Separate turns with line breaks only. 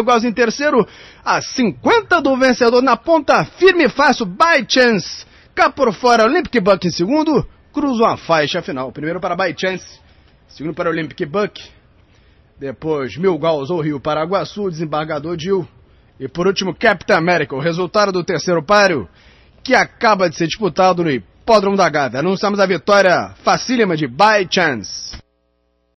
Eu gosto em terceiro, a 50 do vencedor na ponta firme e fácil, by chance. Cá por fora, Olympic Buck em segundo, cruza a faixa final. Primeiro para by chance, segundo para Olympic Buck. Depois, Mil Milgaus ou Rio Paraguaçu, desembargador Dil. E por último, Captain America, o resultado do terceiro páreo, que acaba de ser disputado no Hipódromo da Gávea. Anunciamos a vitória facílima de By Chance.